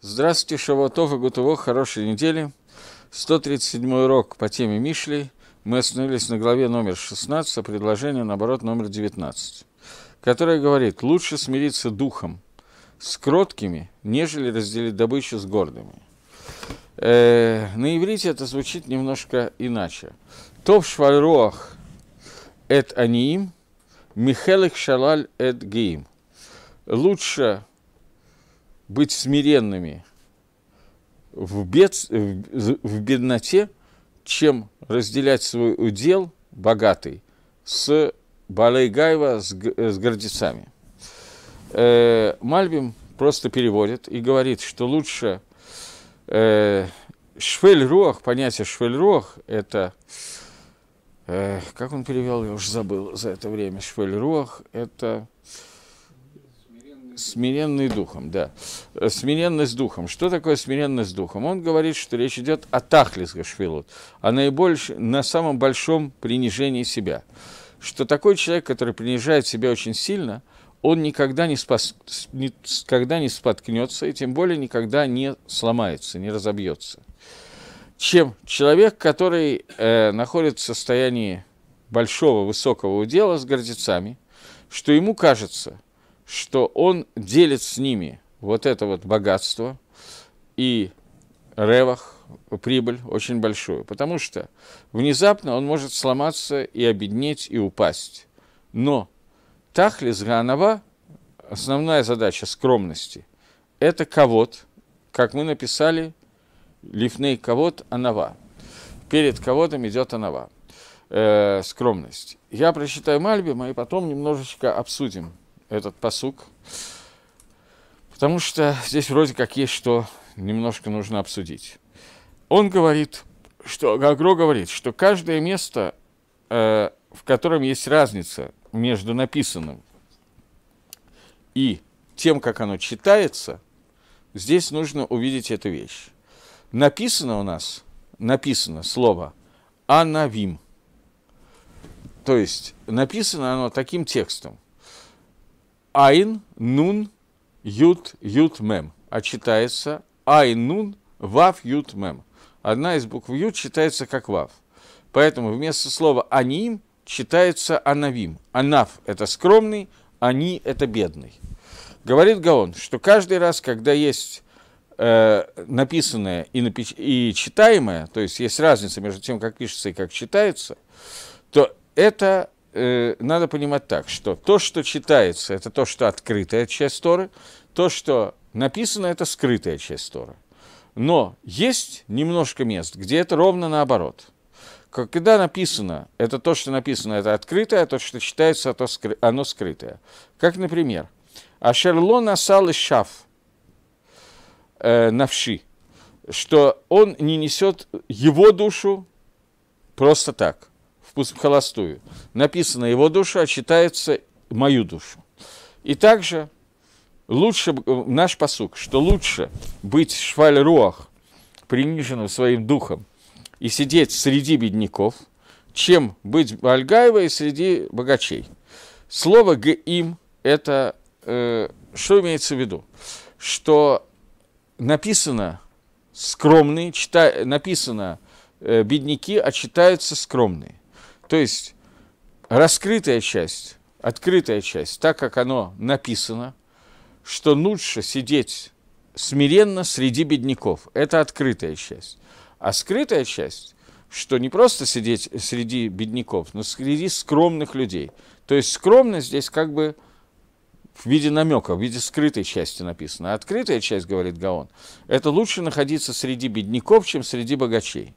Здравствуйте, Шаватов и Гутово, хорошей недели. 137 урок по теме Мишлей. Мы остановились на главе номер 16, а предложение, наоборот, номер 19, которое говорит, лучше смириться духом с кроткими, нежели разделить добычу с гордыми. Э, на иврите это звучит немножко иначе. Тов швальруах эт аниим, михелых шалаль эт гиим. Лучше быть смиренными в, бед, в бедноте, чем разделять свой удел богатый с Балайгаева, с, э, с гордецами. Э, Мальбим просто переводит и говорит, что лучше э, швель понятие Швельрох, это, э, как он перевел, я уже забыл за это время, Швельрох это... Э, Смиренный духом, да. Э, смиренность духом. Что такое смиренность духом? Он говорит, что речь идет о тахлис гашвилут, о наибольш... на самом большом принижении себя. Что такой человек, который принижает себя очень сильно, он никогда не, спас... никогда не споткнется и тем более никогда не сломается, не разобьется. Чем человек, который э, находится в состоянии большого, высокого удела с гордецами, что ему кажется – что он делит с ними вот это вот богатство и ревах, прибыль очень большую, потому что внезапно он может сломаться и обеднеть, и упасть. Но Тахлис Ганова, основная задача скромности, это ковод, как мы написали, лифней ковод анава. Перед ководом идет анава, э, скромность. Я прочитаю мальби, мы потом немножечко обсудим этот посук. Потому что здесь вроде как есть что немножко нужно обсудить. Он говорит, что Гагро говорит, что каждое место, э, в котором есть разница между написанным и тем, как оно читается, здесь нужно увидеть эту вещь. Написано у нас, написано слово «анавим». То есть написано оно таким текстом – Айн, Нун, Ют, Ют, Мем. А читается Айн, Нун, Вав, Ют, Мем. Одна из букв Ют читается как Вав. Поэтому вместо слова «аним» читается «анавим». Анав это скромный, «они» — это бедный. Говорит Гаон, что каждый раз, когда есть э, написанное и, напи- и читаемое, то есть есть разница между тем, как пишется и как читается, то это э, надо понимать так, что то, что читается, это то, что открытая часть Торы, то, что написано, это скрытая часть Торы. Но есть немножко мест, где это ровно наоборот. Когда написано, это то, что написано, это открытое, а то, что читается, то скры... оно скрытое. Как, например, Ашерло насал и шаф э, навши, что он не несет его душу просто так пусть в холостую. Написано, его душа читается мою душу. И также лучше, э, наш посук, что лучше быть шваль-руах, приниженным своим духом, и сидеть среди бедняков, чем быть Альгаевой среди богачей. Слово «геим» – это э, что имеется в виду? Что написано скромный, чита, написано э, бедняки, а читаются скромные. То есть раскрытая часть, открытая часть, так как оно написано, что лучше сидеть смиренно среди бедняков. Это открытая часть. А скрытая часть, что не просто сидеть среди бедняков, но среди скромных людей. То есть скромность здесь как бы в виде намека, в виде скрытой части написано. А открытая часть, говорит Гаон, это лучше находиться среди бедняков, чем среди богачей.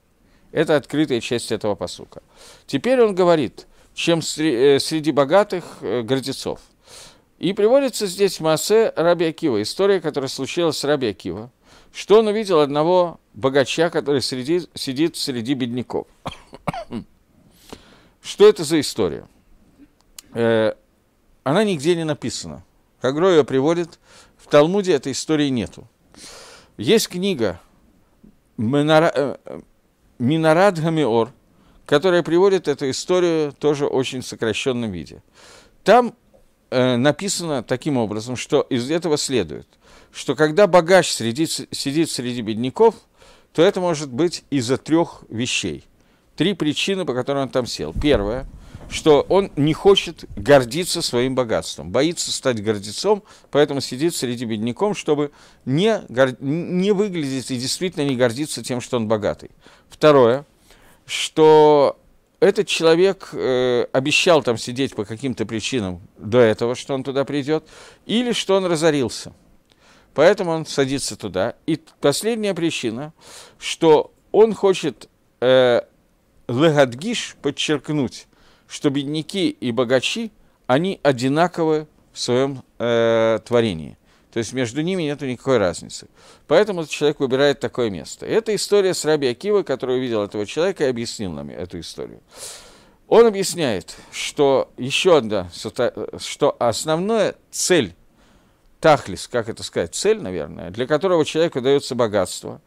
Это открытая часть этого посука. Теперь он говорит, чем э, среди богатых э, гордецов. И приводится здесь Маасе Раби Акива, история, которая случилась с Раби Акива, что он увидел одного богача, который среди, сидит среди бедняков. что это за история? Э, она нигде не написана. Хагро ее приводит, в Талмуде этой истории нету. Есть книга Минарад Гамиор, которая приводит эту историю тоже очень сокращенном виде. Там э, написано таким образом, что из этого следует, что когда богач среди, сидит среди бедняков, то это может быть из-за трех вещей. Три причины, по которым он там сел. Первое – что он не хочет гордиться своим богатством, боится стать гордецом, поэтому сидит среди бедняком, чтобы не, не выглядеть и действительно не гордиться тем, что он богатый. Второе, что этот человек э, обещал там сидеть по каким-то причинам до этого, что он туда придет, или что он разорился. Поэтому он садится туда. И последняя причина, что он хочет э, легадгиш подчеркнуть, что бедняки и богачи, они одинаковы в своем э, творении. То есть между ними нет никакой разницы. Поэтому этот человек выбирает такое место. И это история с Раби Акива, который увидел этого человека и объяснил нам эту историю. Он объясняет, что еще одна, что основная цель, тахлис, как это сказать, цель, наверное, для которого человеку дается богатство,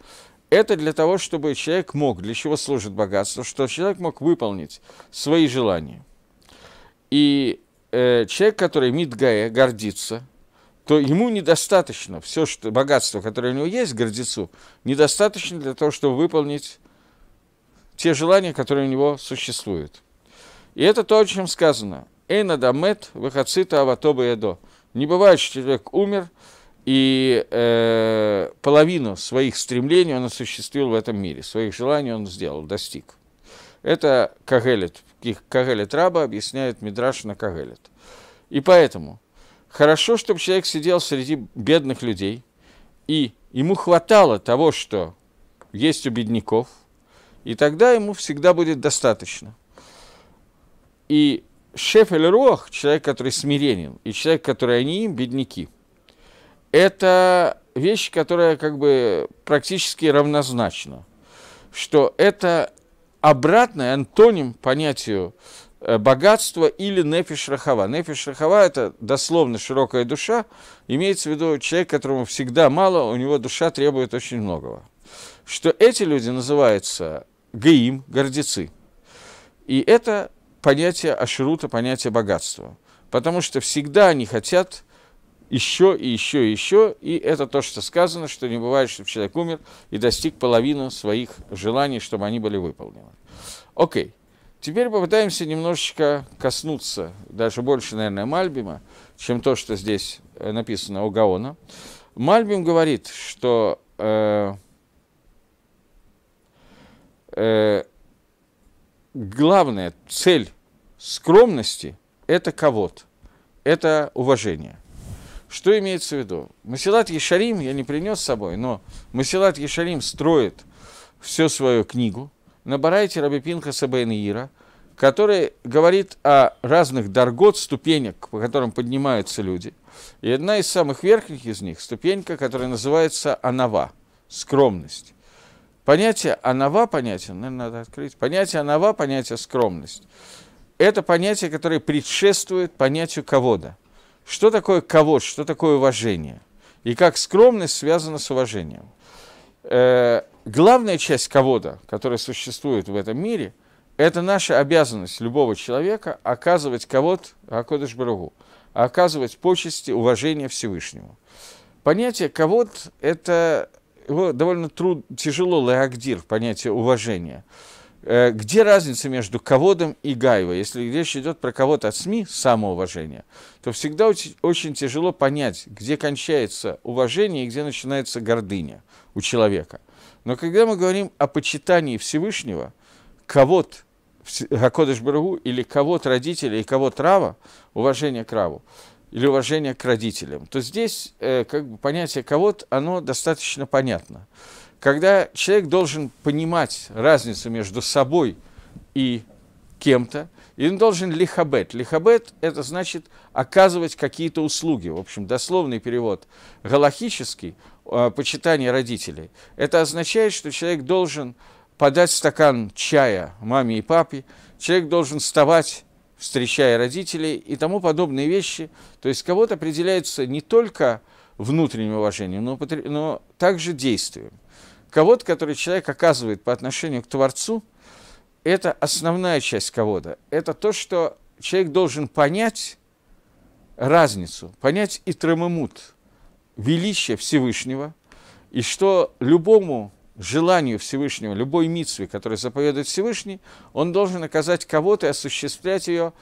это для того, чтобы человек мог, для чего служит богатство, чтобы человек мог выполнить свои желания. И э, человек, который Мидгая гордится, то ему недостаточно все что, богатство, которое у него есть, гордецу, недостаточно для того, чтобы выполнить те желания, которые у него существуют. И это то, о чем сказано. Эйна дамет выхацита аватоба эдо. Не бывает, что человек умер, и э, половину своих стремлений он осуществил в этом мире, своих желаний он сделал, достиг. Это Кагелет, Кагелет Раба объясняет Мидраш на Кагелет. И поэтому хорошо, чтобы человек сидел среди бедных людей, и ему хватало того, что есть у бедняков, и тогда ему всегда будет достаточно. И Шефель Рох, человек, который смиренен, и человек, который они, бедняки – это вещь, которая как бы практически равнозначна, что это обратное антоним понятию э, богатства или нефиш рахава. Нефиш рахава – это дословно широкая душа, имеется в виду человек, которому всегда мало, у него душа требует очень многого. Что эти люди называются гаим, гордецы. И это понятие ашрута, понятие богатства. Потому что всегда они хотят – еще и еще и еще, и это то, что сказано, что не бывает, чтобы человек умер и достиг половину своих желаний, чтобы они были выполнены. Окей. Теперь попытаемся немножечко коснуться, даже больше, наверное, Мальбима, чем то, что здесь э, написано у Гаона. Мальбим говорит, что э, э, главная цель скромности – это кого-то, это уважение. Что имеется в виду? Масилат Ешарим я не принес с собой, но Масилат Ешарим строит всю свою книгу на Барайте Рабипинха Сабейнира, который говорит о разных даргот, ступенек, по которым поднимаются люди. И одна из самых верхних из них – ступенька, которая называется анава – скромность. Понятие анава, понятие, ну, наверное, надо открыть, понятие анава, понятие скромность – это понятие, которое предшествует понятию кого-то что такое кого, что такое уважение? И как скромность связана с уважением? Э, главная часть кого-то, которая существует в этом мире, это наша обязанность любого человека оказывать кого-то Акодыш Барагу, оказывать почести, уважение Всевышнему. Понятие кого-то – это его довольно труд, тяжело лагдир, понятие уважения – Э, где разница между ководом и гайвой? Если речь идет про кого-то от СМИ, самоуважение, то всегда очень тяжело понять, где кончается уважение и где начинается гордыня у человека. Но когда мы говорим о почитании Всевышнего, ковод Хакодыш Барагу или ковод родителя и ковод Рава, уважение к Раву, или уважение к родителям, то здесь э, как бы понятие ковод, оно достаточно понятно когда человек должен понимать разницу между собой и кем-то, и он должен лихабет. Лихабет – это значит оказывать какие-то услуги. В общем, дословный перевод галахический, а, почитание родителей. Это означает, что человек должен подать стакан чая маме и папе, человек должен вставать, встречая родителей и тому подобные вещи. То есть кого-то определяется не только внутренним уважением, но, но также действием. Кого-то, который человек оказывает по отношению к Творцу, это основная часть кого-то. Это то, что человек должен понять разницу, понять и трамамут, величие Всевышнего, и что любому желанию Всевышнего, любой митве, которую заповедует Всевышний, он должен оказать кого-то и осуществлять ее,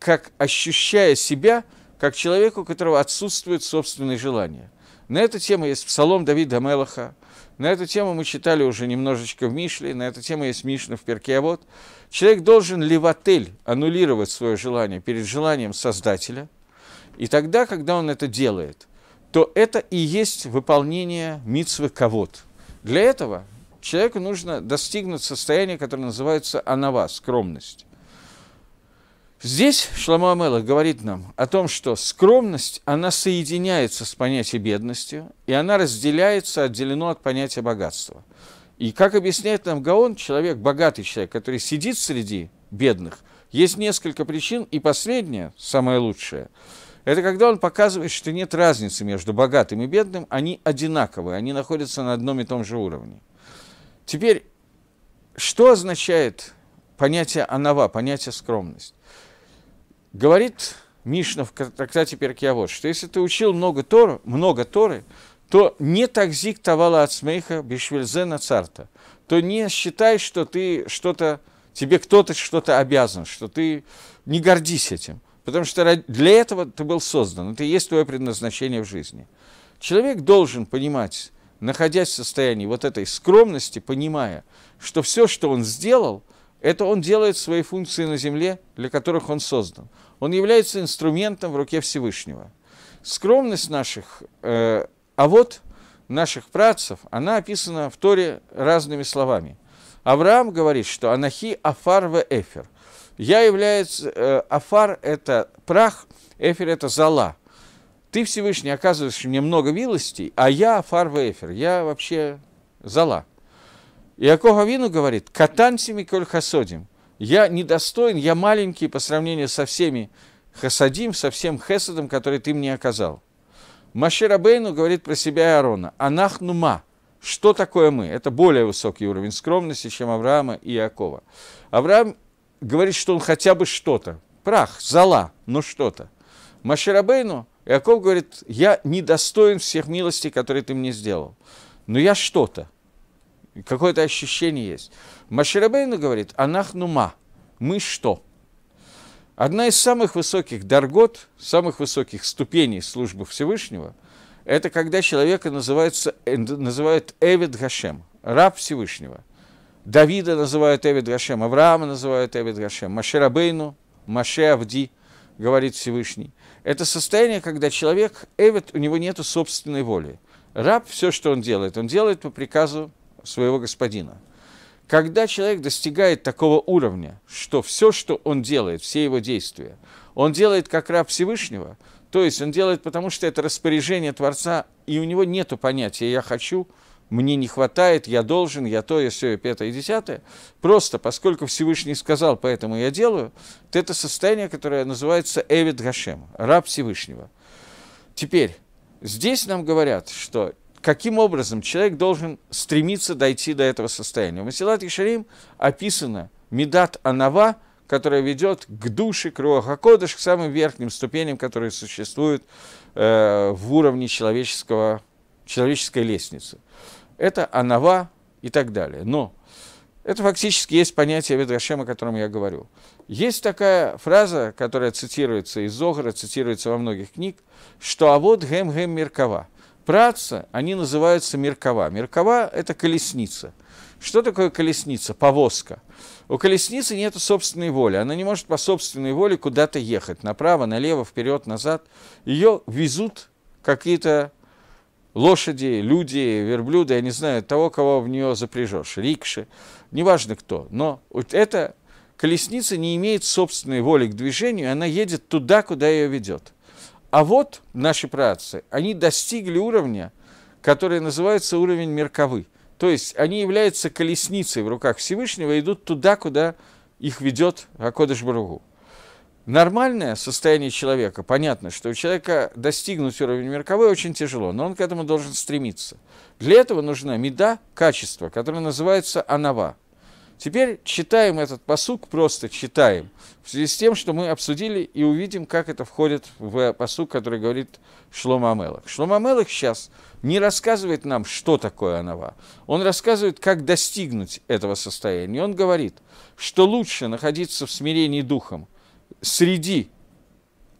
как ощущая себя, как человеку, у которого отсутствует собственные желания. На эту тему есть псалом Давида Мелаха, на эту тему мы читали уже немножечко в Мишле, на эту тему есть Мишна в Перкеавод. Человек должен ли в отель аннулировать свое желание перед желанием Создателя, и тогда, когда он это делает, то это и есть выполнение митцвы ковод. Для этого человеку нужно достигнуть состояния, которое называется анава, скромность. Здесь Шламу Амелах говорит нам о том, что скромность, она соединяется с понятием бедности, и она разделяется, отделено от понятия богатства. И как объясняет нам Гаон, человек, богатый человек, который сидит среди бедных, есть несколько причин, и последняя, самая лучшая, это когда он показывает, что нет разницы между богатым и бедным, они одинаковые, они находятся на одном и том же уровне. Теперь, что означает понятие «анава», понятие «скромность»? Говорит Мишна в трактате Перкиавод, что если ты учил много, Тор, много Торы, то не такзик тавала от смейха бишвельзена царта, то не считай, что ты что-то, тебе кто-то что-то обязан, что ты не гордись этим, потому что для этого ты был создан, это и есть твое предназначение в жизни. Человек должен понимать, находясь в состоянии вот этой скромности, понимая, что все, что он сделал, это он делает свои функции на земле, для которых он создан он является инструментом в руке Всевышнего. Скромность наших, э, а вот наших працев, она описана в Торе разными словами. Авраам говорит, что «Анахи афар ве эфер». Я являюсь... Э, афар – это прах, эфер – это зала. Ты, Всевышний, оказываешь мне много милостей, а я афар ве эфер. Я вообще зала. Иаков Авину говорит «Катан семи хасодим». Я недостоин, я маленький по сравнению со всеми хасадим, со всем хесадом, который ты мне оказал. Маширабейну говорит про себя и Аарона. Анахнума. Что такое мы? Это более высокий уровень скромности, чем Авраама и Иакова. Авраам говорит, что он хотя бы что-то. Прах, зала, но что-то. Маширабейну Иаков говорит, я недостоин всех милостей, которые ты мне сделал. Но я что-то. Какое-то ощущение есть. Маширабейна говорит, анахнума, мы что? Одна из самых высоких даргот, самых высоких ступеней службы Всевышнего, это когда человека называется, э, называют Эвид Гашем, раб Всевышнего. Давида называют Эвид Гашем, Авраама называют Эвид Гашем, Маширабейну, Маше Авди, говорит Всевышний. Это состояние, когда человек, Эвид, у него нет собственной воли. Раб, все, что он делает, он делает по приказу своего господина. Когда человек достигает такого уровня, что все, что он делает, все его действия, он делает как раб Всевышнего, то есть он делает потому, что это распоряжение Творца, и у него нет понятия «я хочу», «мне не хватает», «я должен», «я то», «я все», «я пятое», и «десятое». Просто поскольку Всевышний сказал «поэтому я делаю», то это состояние, которое называется «эвид Гашем», «раб Всевышнего». Теперь, здесь нам говорят, что каким образом человек должен стремиться дойти до этого состояния. В Масилат Ишарим описано Медат Анава, которая ведет к душе, к Руахакодыш, к самым верхним ступеням, которые существуют э, в уровне человеческого, человеческой лестницы. Это Анава и так далее. Но это фактически есть понятие Ведрашем, о котором я говорю. Есть такая фраза, которая цитируется из Зогара, цитируется во многих книг, что «А вот гем гем меркава» праца, они называются меркова. Меркова – это колесница. Что такое колесница? Повозка. У колесницы нет собственной воли. Она не может по собственной воле куда-то ехать. Направо, налево, вперед, назад. Ее везут какие-то лошади, люди, верблюды, я не знаю, того, кого в нее запряжешь, рикши, неважно кто. Но вот эта колесница не имеет собственной воли к движению, она едет туда, куда ее ведет. А вот наши працы, они достигли уровня, который называется уровень мерковы. То есть они являются колесницей в руках Всевышнего и идут туда, куда их ведет Акодыш Баругу. Нормальное состояние человека, понятно, что у человека достигнуть уровень мерковой очень тяжело, но он к этому должен стремиться. Для этого нужна меда, качество, которое называется анава – Теперь читаем этот посук, просто читаем, в связи с тем, что мы обсудили и увидим, как это входит в посук, который говорит Шлома Амелах. Шлома Амелах сейчас не рассказывает нам, что такое Анава. Он рассказывает, как достигнуть этого состояния. Он говорит, что лучше находиться в смирении духом среди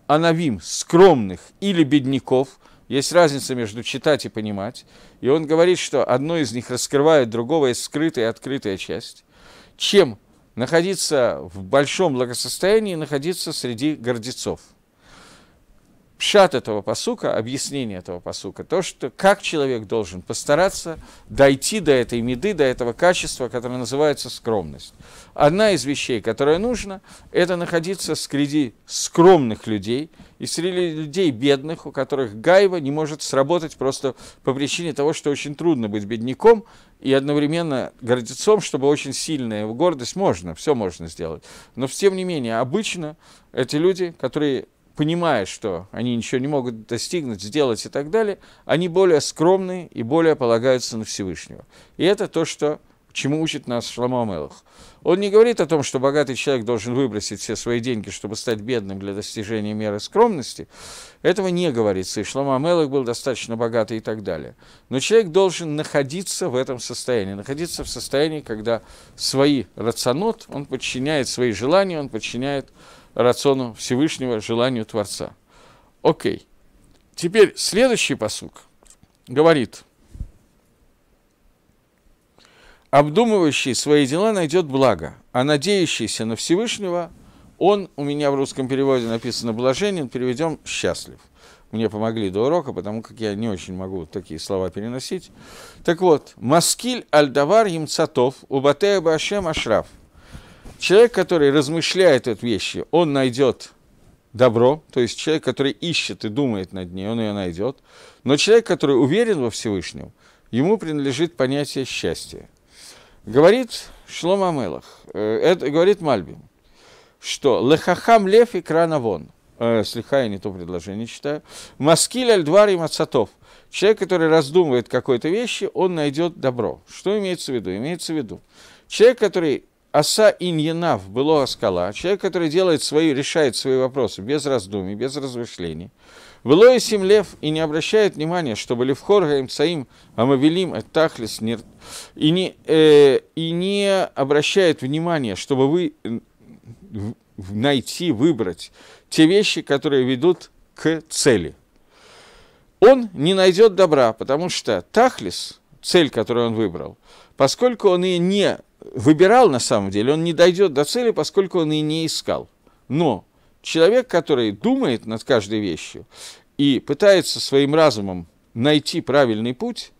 анавим, скромных или бедняков, есть разница между читать и понимать. И он говорит, что одно из них раскрывает другого, есть скрытая и открытая часть чем находиться в большом благосостоянии, находиться среди гордецов пшат этого посука, объяснение этого посука, то, что как человек должен постараться дойти до этой меды, до этого качества, которое называется скромность. Одна из вещей, которая нужна, это находиться среди скромных людей и среди людей бедных, у которых гайва не может сработать просто по причине того, что очень трудно быть бедняком и одновременно гордецом, чтобы очень сильная гордость можно, все можно сделать. Но тем не менее, обычно эти люди, которые понимая, что они ничего не могут достигнуть, сделать и так далее, они более скромные и более полагаются на Всевышнего. И это то, что, чему учит нас Шламо Амелах. Он не говорит о том, что богатый человек должен выбросить все свои деньги, чтобы стать бедным для достижения меры скромности. Этого не говорится, и Шламо Амелах был достаточно богатый и так далее. Но человек должен находиться в этом состоянии, находиться в состоянии, когда свои рационот, он подчиняет свои желания, он подчиняет рациону Всевышнего, желанию Творца. Окей. Теперь следующий посук говорит, обдумывающий свои дела найдет благо, а надеющийся на Всевышнего, он, у меня в русском переводе написано блаженен, переведем счастлив. Мне помогли до урока, потому как я не очень могу такие слова переносить. Так вот, «Маскиль альдавар имцатов убатея башем ашраф» – Человек, который размышляет от вещи, он найдет добро, то есть человек, который ищет и думает над ней, он ее найдет. Но человек, который уверен во Всевышнем, ему принадлежит понятие счастья. Говорит Шлома Мелах, э, это говорит Мальбим, что «Лехахам лев и кранавон» э, слегка я не то предложение читаю, «Маскиль альдвар и мацатов». Человек, который раздумывает какой-то вещи, он найдет добро. Что имеется в виду? Имеется в виду, человек, который Аса иньянав было скала человек, который делает свои, решает свои вопросы без раздумий, без размышлений. Было и семлев и не обращает внимания, чтобы левхор гаимцаим амавелим тахлис нир... и не, э, и не обращает внимания, чтобы вы найти, выбрать те вещи, которые ведут к цели. Он не найдет добра, потому что тахлис, цель, которую он выбрал, поскольку он ее не выбирал на самом деле, он не дойдет до цели, поскольку он и не искал. Но человек, который думает над каждой вещью и пытается своим разумом найти правильный путь,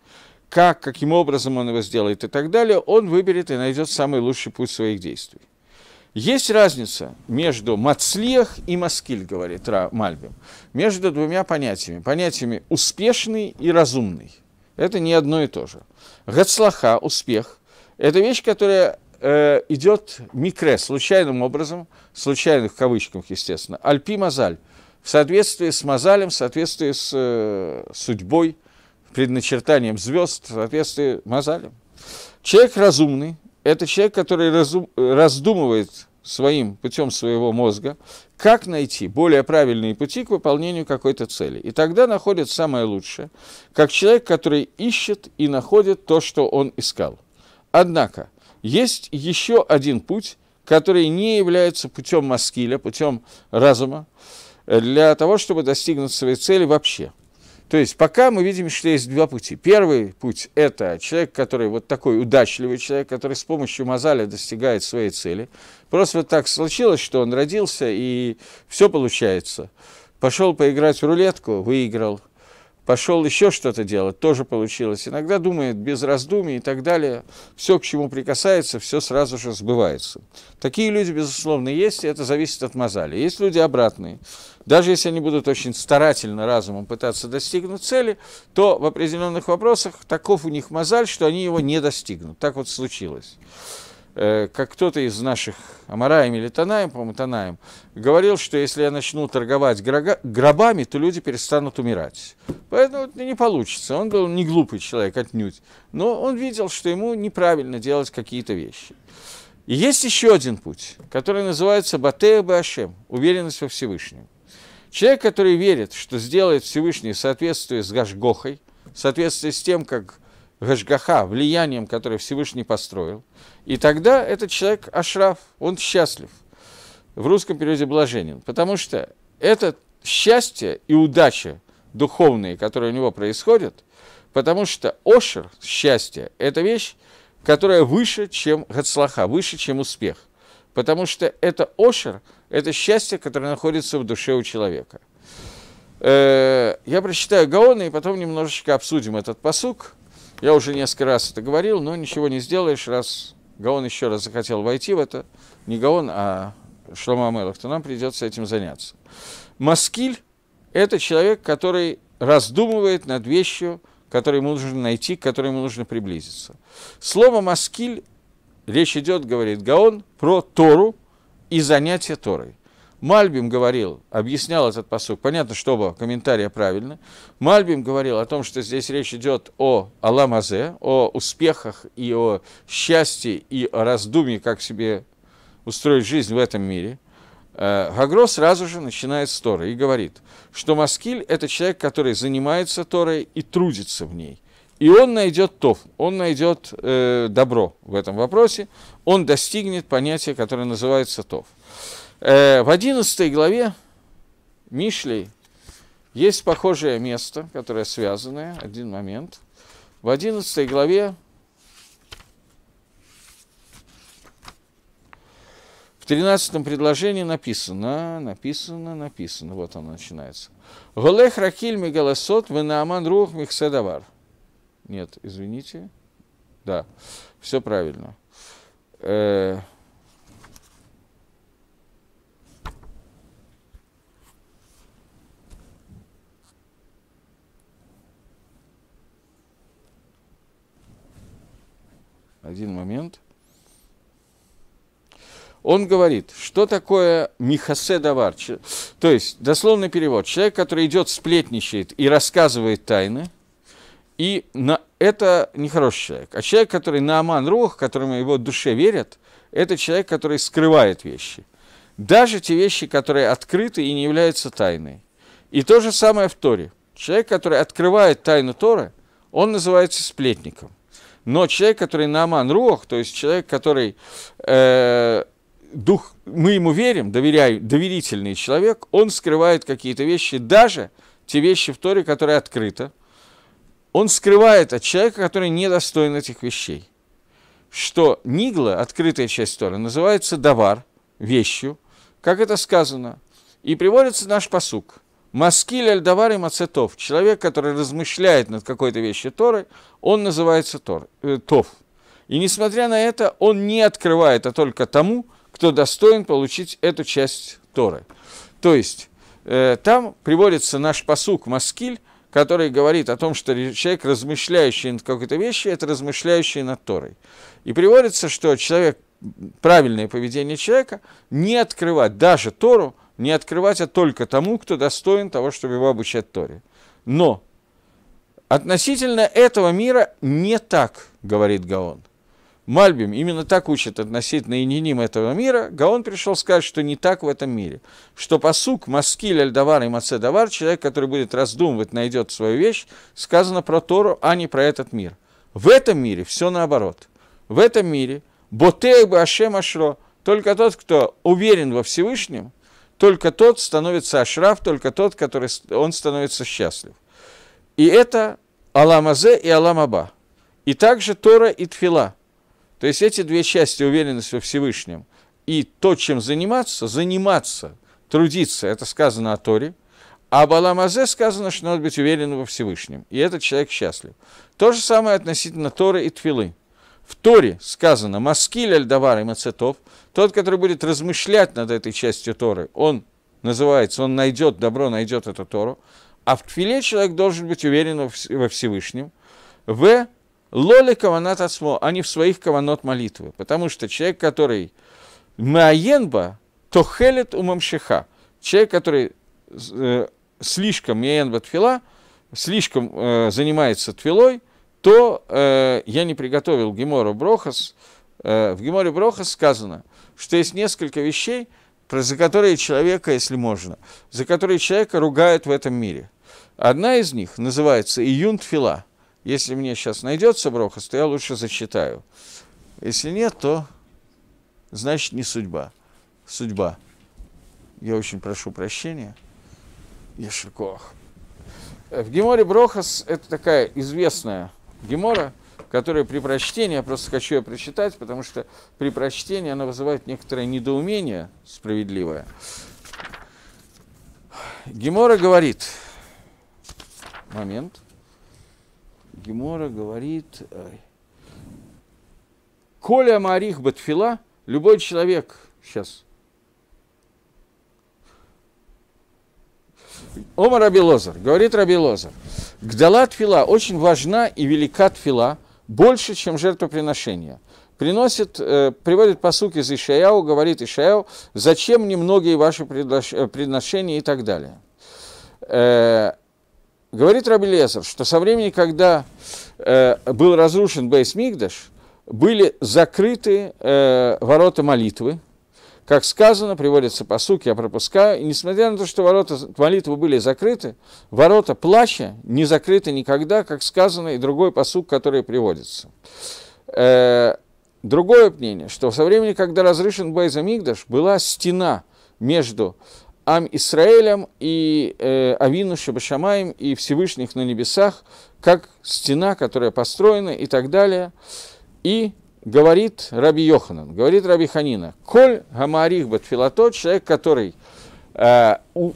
как, каким образом он его сделает и так далее, он выберет и найдет самый лучший путь своих действий. Есть разница между мацлех и маскиль, говорит Ра Мальбим, между двумя понятиями. Понятиями успешный и разумный. Это не одно и то же. Гацлаха – успех – это вещь, которая э, идет микре, случайным образом, случайных в кавычках, естественно, альпи мазаль, в соответствии с мазалем, в соответствии с э, судьбой, предначертанием звезд, в соответствии с мазалем. Человек разумный, это человек, который разум, раздумывает своим путем своего мозга, как найти более правильные пути к выполнению какой-то цели. И тогда находит самое лучшее, как человек, который ищет и находит то, что он искал. Однако есть еще один путь, который не является путем маскиля, путем разума, э, для того, чтобы достигнуть своей цели вообще. То есть пока мы видим, что есть два пути. Первый путь – это человек, который вот такой удачливый человек, который с помощью мозаля достигает своей цели. Просто вот так случилось, что он родился, и все получается. Пошел поиграть в рулетку, выиграл – пошел еще что-то делать, тоже получилось. Иногда думает без раздумий и так далее. Все, к чему прикасается, все сразу же сбывается. Такие люди, безусловно, есть, и это зависит от мозали. Есть люди обратные. Даже если они будут очень старательно разумом пытаться достигнуть цели, то в определенных вопросах таков у них мозаль, что они его не достигнут. Так вот случилось. Э, как кто-то из наших Амараем или Танаем, по-моему, Танаем, говорил, что если я начну торговать гробами, то люди перестанут умирать. Поэтому не получится. Он был не глупый человек отнюдь, но он видел, что ему неправильно делать какие-то вещи. И есть еще один путь, который называется Батея Башем, уверенность во Всевышнем. Человек, который верит, что сделает Всевышний в соответствии с Гашгохой, в соответствии с тем, как Гашгаха, влиянием, которое Всевышний построил, и тогда этот человек ашраф, он счастлив. В русском переводе блаженен. Потому что это счастье и удача духовные, которые у него происходят, потому что ошер, счастье, это вещь, которая выше, чем гацлаха, выше, чем успех. Потому что это ошер, это счастье, которое находится в душе у человека. Э, я прочитаю Гаона и потом немножечко обсудим этот посук. Я уже несколько раз это говорил, но ничего не сделаешь, раз Гаон еще раз захотел войти в это, не Гаон, а Шлома Амелах, то нам придется этим заняться. Маскиль – это человек, который раздумывает над вещью, которую ему нужно найти, к которой ему нужно приблизиться. Слово «маскиль» речь идет, говорит Гаон, про Тору и занятие Торой. Мальбим говорил, объяснял этот посук, понятно, что оба комментария правильно. Мальбим говорил о том, что здесь речь идет о Аламазе, о успехах и о счастье и о раздумье, как себе устроить жизнь в этом мире. Э, Гагро сразу же начинает с Торы и говорит, что Маскиль – это человек, который занимается Торой и трудится в ней. И он найдет тоф, он найдет э, добро в этом вопросе, он достигнет понятия, которое называется тоф. Э, в 11 главе Мишлей есть похожее место, которое связанное, один момент. В 11 главе, в 13 предложении написано, написано, написано, вот оно начинается. Голех Рахиль Мегаласот Венааман Рух Михседавар. Нет, извините. Да, все правильно. Э -э один момент. Он говорит, что такое Михасе Давар, то есть дословный перевод, человек, который идет, сплетничает и рассказывает тайны, и на, это нехороший человек. А человек, который на Аман Рух, которому его душе верят, это человек, который скрывает вещи. Даже те вещи, которые открыты и не являются тайной. И то же самое в Торе. Человек, который открывает тайну Торы, он называется сплетником – но человек, который наман Рух, то есть человек, который э, дух, мы ему верим, доверяем, доверительный человек, он скрывает какие-то вещи, даже те вещи в Торе, которые открыты. Он скрывает от человека, который недостоин этих вещей. Что Нигла, открытая часть Торы, называется давар, вещью, как это сказано, и приводится наш посук – Маскиль Альдавар и Мацетов, человек, который размышляет над какой-то вещью Торы, он называется Тор, э, Тов. И несмотря на это, он не открывает, а только тому, кто достоин получить эту часть Торы. То есть э, там приводится наш посук Маскиль, который говорит о том, что человек, размышляющий над какой-то вещью, это размышляющий над Торой. И приводится, что человек, правильное поведение человека, не открывать даже Тору, не открывать, а только тому, кто достоин того, чтобы его обучать Торе. Но относительно этого мира не так, говорит Гаон. Мальбим именно так учит относительно ининим этого мира, Гаон пришел сказать, что не так в этом мире. Что посук Маскиль, Альдавар и Мацедавар, человек, который будет раздумывать, найдет свою вещь, сказано про Тору, а не про этот мир. В этом мире все наоборот. В этом мире Ботей бы Ашем Ашро, только тот, кто уверен во Всевышнем, только тот становится ашраф, только тот, который он становится счастлив. И это Аламазе и Аламаба. И также Тора и Тфила. То есть эти две части уверенность во Всевышнем и то, чем заниматься, заниматься, трудиться, это сказано о Торе, а об Аламазе сказано, что надо быть уверенным во Всевышнем, и этот человек счастлив. То же самое относительно Торы и Твилы – в Торе сказано «Маскиль альдавар и мацетов», тот, который будет размышлять над этой частью Торы, он называется, он найдет добро, найдет эту Тору, а в Тфиле человек должен быть уверен во Всевышнем. В лоле каванат отсмо, а не в своих каванот молитвы. Потому что человек, который маенба, то хелет умамшиха. Человек, который э, слишком маенба тфила, слишком э, занимается твилой, то э, я не приготовил Гемору Брохас. Э, в Геморе Брохас сказано, что есть несколько вещей, за которые человека, если можно, за которые человека ругают в этом мире. Одна из них называется июнт фила. Если мне сейчас найдется Брохас, то я лучше зачитаю. Если нет, то значит не судьба. Судьба. Я очень прошу прощения. Яшикох. Э, в Геморе Брохас это такая известная Гемора, которая при прочтении, я просто хочу ее прочитать, потому что при прочтении она вызывает некоторое недоумение справедливое. Гемора говорит, момент, Гемора говорит, Коля Марих Батфила, любой человек, сейчас, Омар Раби говорит Раби Гдала тфила очень важна и велика тфила, больше, чем жертвоприношение. Приносит, э, приводит посук из Ишаяу, говорит Ишаяу, зачем мне многие ваши предношения э, и так далее. Э, говорит Раби Лезер, что со времени, когда э, был разрушен Бейс Мигдаш, были закрыты э, ворота молитвы, как сказано, приводится по суке, я пропускаю. И несмотря на то, что ворота молитвы были закрыты, ворота плаща не закрыты никогда, как сказано, и другой посук, который приводится. Э, другое мнение, что со времени, когда разрешен Байзамигдаш, была стена между Ам Исраэлем и э, Авину Шабашамаем и Всевышних на небесах, как стена, которая построена и так далее. И говорит Раби Йоханан, говорит Раби Ханина, «Коль гамарих батфилато» – человек, который э, у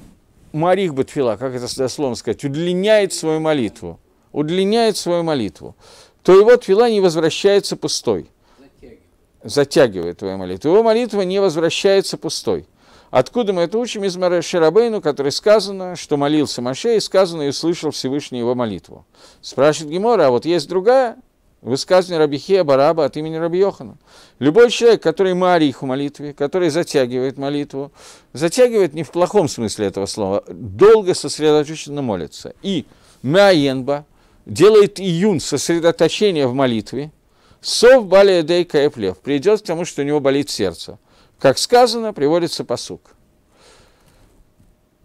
марих батфила, как это дословно сказать, удлиняет свою молитву, удлиняет свою молитву, то его твила не возвращается пустой. Затягивает, Затягивает твою молитву. Его молитва не возвращается пустой. Откуда мы это учим? Из Шарабейну, который сказано, что молился Маше, и сказано, и услышал Всевышний его молитву. Спрашивает Гемора, а вот есть другая Высказывание Рабихея Бараба от имени Раби Йохана. Любой человек, который марих в молитве, который затягивает молитву, затягивает не в плохом смысле этого слова, долго сосредоточенно молится. И мяенба делает июн сосредоточение в молитве, сов балиэдей каэплев, придет к тому, что у него болит сердце. Как сказано, приводится посук.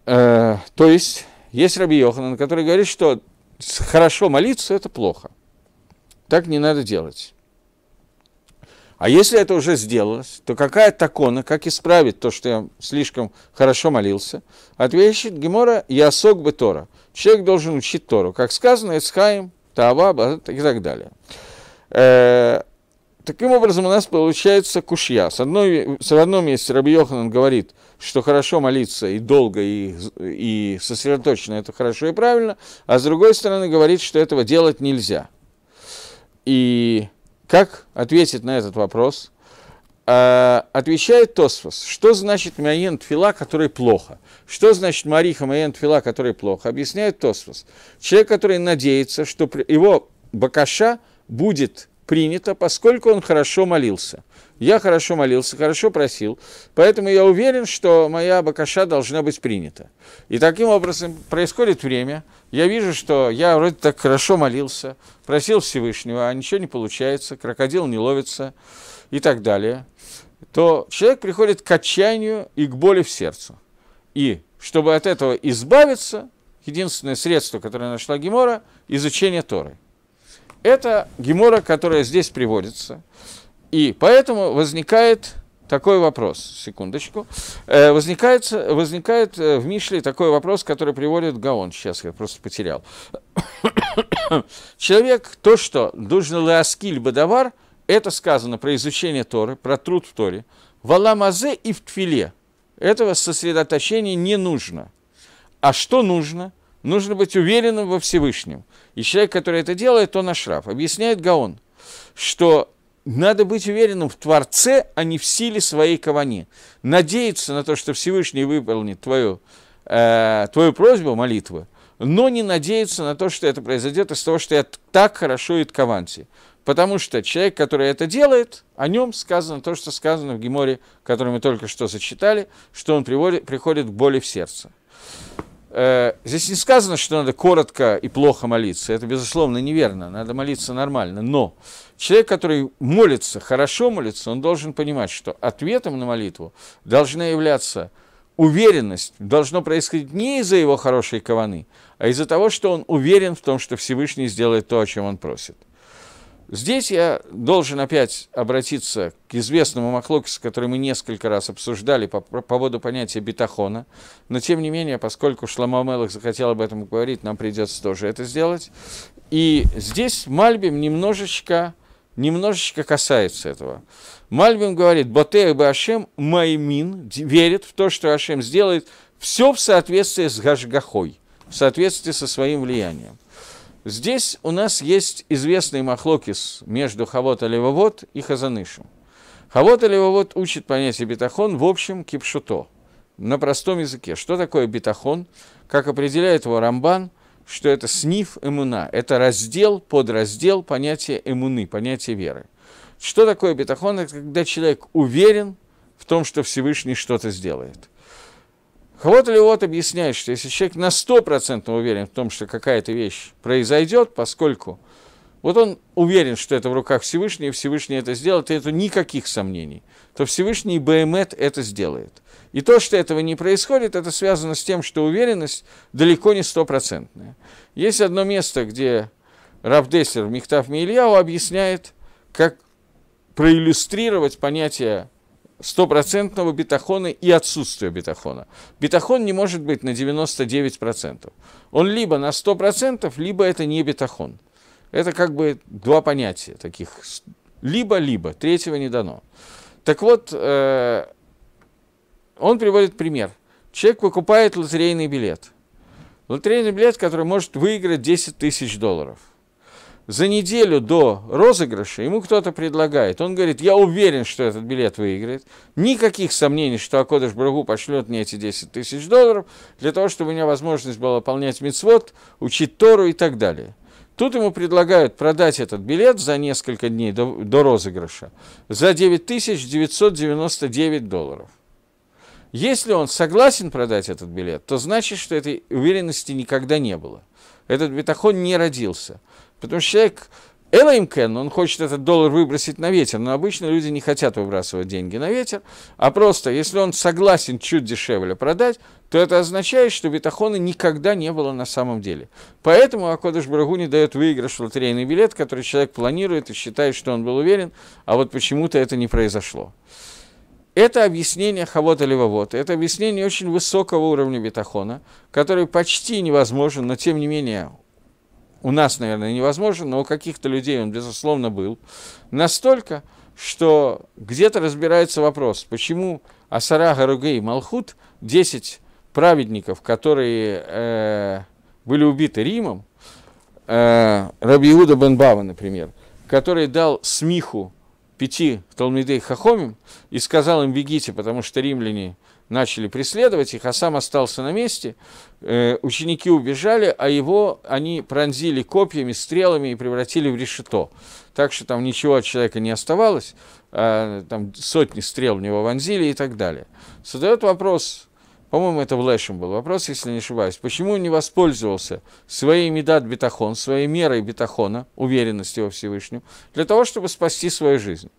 Э, то есть, есть Раби Йоханан, который говорит, что хорошо молиться – это плохо. Так не надо делать. А если это уже сделалось, то какая такона, как исправить то, что я слишком хорошо молился, отвечает Гемора я сок бы Тора. Человек должен учить Тору, как сказано, Эцхаим, Таава и так далее. Э, таким образом, у нас получается кушья. С, одной, с одного месте Раби Йоханан говорит, что хорошо молиться и долго, и, и сосредоточенно, это хорошо и правильно, а с другой стороны говорит, что этого делать нельзя – и как ответить на этот вопрос? А, отвечает Тосфос, что значит майен Тфила, который плохо? Что значит Мариха Маен Тфила, который плохо? Объясняет Тосфос. Человек, который надеется, что его бакаша будет принято, поскольку он хорошо молился. Я хорошо молился, хорошо просил, поэтому я уверен, что моя бакаша должна быть принята. И таким образом происходит время, я вижу, что я вроде так хорошо молился, просил Всевышнего, а ничего не получается, крокодил не ловится и так далее, то человек приходит к отчаянию и к боли в сердце. И чтобы от этого избавиться, единственное средство, которое нашла Гемора, изучение Торы – это гемора, которая здесь приводится. И поэтому возникает такой вопрос, секундочку, э, возникает, возникает э, в Мишле такой вопрос, который приводит Гаон, сейчас я просто потерял. Человек, то, что нужно ласкиль бадавар, это сказано про изучение Торы, про труд в Торе, в Аламазе и в Тфиле. Этого сосредоточения не нужно. А что нужно – Нужно быть уверенным во Всевышнем. И человек, который это делает, он ашраф. Объясняет Гаон, что надо быть уверенным в Творце, а не в силе своей кавани. Надеяться на то, что Всевышний выполнит твою, э, твою просьбу, молитву, но не надеяться на то, что это произойдет из того, что я так хорошо и ткаванти. Потому что человек, который это делает, о нем сказано то, что сказано в Геморе, который мы только что зачитали, что он приводит, приходит к боли в сердце. Э, здесь не сказано, что надо коротко и плохо молиться. Это, безусловно, неверно. Надо молиться нормально. Но человек, который молится, хорошо молится, он должен понимать, что ответом на молитву должна являться уверенность должно происходить не из-за его хорошей каваны, а из-за того, что он уверен в том, что Всевышний сделает то, о чем он просит. Здесь я должен опять обратиться к известному Махлокису, который мы несколько раз обсуждали по, поводу понятия бетахона, но тем не менее, поскольку Шламамелах захотел об этом говорить, нам придется тоже это сделать. И здесь Мальбим немножечко, немножечко касается этого. Мальбим говорит, Ботея Башем Маймин верит в то, что Ашем сделает все в соответствии с Гашгахой, в соответствии со своим влиянием. Здесь у нас есть известный махлокис между Хавот Алевовод и Хазанышем. Хавот Алевовод учит понятие бетахон в общем кипшуто, на простом языке. Что такое бетахон? Как определяет его Рамбан, что это сниф эмуна, это раздел, подраздел понятия эмуны, понятия веры. Что такое бетахон? Это когда человек уверен в том, что Всевышний что-то сделает – Хавот вот объясняет, что если человек на 100% уверен в том, что какая-то вещь произойдет, поскольку вот он уверен, что это в руках Всевышнего, и Всевышний это сделает, и это никаких сомнений, то Всевышний БМЭТ это сделает. И то, что этого не происходит, это связано с тем, что уверенность далеко не стопроцентная. Есть одно место, где Равдессер в Михтав Мильяу объясняет, как проиллюстрировать понятие стопроцентного бетахона и отсутствия бетахона. Бетахон не может быть на 99%. Он либо на 100%, либо это не бетахон. Это как бы два понятия таких. Либо-либо, третьего не дано. Так вот, э, он приводит пример. Человек покупает лотерейный билет. Лотерейный билет, который может выиграть 10 тысяч долларов – за неделю до розыгрыша ему кто-то предлагает. Он говорит, я уверен, что этот билет выиграет. Никаких сомнений, что Акодыш Брагу пошлет мне эти 10 тысяч долларов для того, чтобы у меня возможность была выполнять мицвод, учить Тору и так далее. Тут ему предлагают продать этот билет за несколько дней до, до розыгрыша за 9999 долларов. Если он согласен продать этот билет, то значит, что этой уверенности никогда не было. Этот бетахон не родился – Потому что человек, Элаим Кен, он хочет этот доллар выбросить на ветер, но обычно люди не хотят выбрасывать деньги на ветер, а просто, если он согласен чуть дешевле продать, то это означает, что бетахона никогда не было на самом деле. Поэтому Акодыш Брагу не дает выигрыш лотерейный билет, который человек планирует и считает, что он был уверен, а вот почему-то это не произошло. Это объяснение Хавота Левовота, это объяснение очень высокого уровня бетахона, который почти невозможен, но тем не менее у нас, наверное, невозможен, но у каких-то людей он, безусловно, был, настолько, что где-то разбирается вопрос, почему Асара Гаругей Малхут, 10 праведников, которые э, были убиты Римом, э, Рабиуда бен Бава, например, который дал смиху пяти Талмидей Хахомим и сказал им «бегите», потому что римляне – начали преследовать их, а сам остался на месте. Э, ученики убежали, а его они пронзили копьями, стрелами и превратили в решето. Так что там ничего от человека не оставалось, а, там сотни стрел в него вонзили и так далее. Создает вопрос, по-моему, это в Лэшем был вопрос, если не ошибаюсь, почему он не воспользовался своей медат бетахон, своей мерой бетахона, уверенности во Всевышнем, для того, чтобы спасти свою жизнь.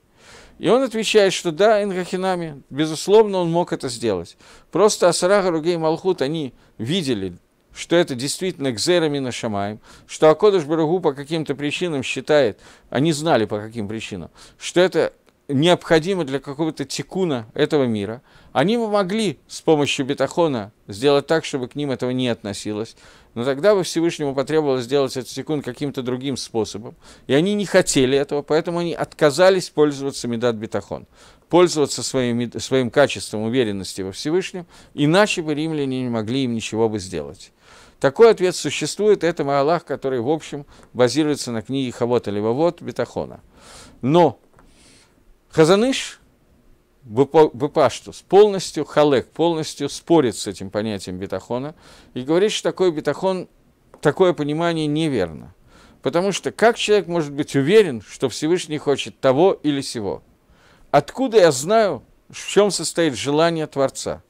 И он отвечает, что да, Ингахинами, безусловно, он мог это сделать. Просто Асарага, Ругей и Малхут, они видели, что это действительно кзерами нашамаем, что Акодыш Барагу по каким-то причинам считает, они знали по каким причинам, что это необходимо для какого-то тикуна этого мира, они бы могли с помощью бетахона сделать так, чтобы к ним этого не относилось. Но тогда бы Всевышнему потребовалось сделать этот секунд каким-то другим способом. И они не хотели этого, поэтому они отказались пользоваться медат бетахон, пользоваться своим, своим качеством уверенности во Всевышнем, иначе бы римляне не могли им ничего бы сделать. Такой ответ существует, это Маалах, который, в общем, базируется на книге Хавота или Вавот Бетахона. Но Хазаныш Бепаштус полностью, Халек полностью спорит с этим понятием бетахона и говорит, что такой бетахон, такое понимание неверно. Потому что как человек может быть уверен, что Всевышний хочет того или сего? Откуда я знаю, в чем состоит желание Творца?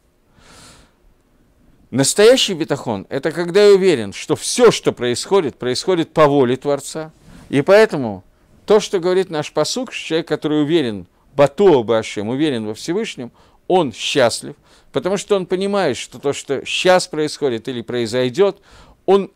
Настоящий бетахон – это когда я уверен, что все, что происходит, происходит по воле Творца. И поэтому то, что говорит наш посук, человек, который уверен – Батуа Башем уверен во Всевышнем, он счастлив, потому что он понимает, что то, что сейчас происходит или произойдет, он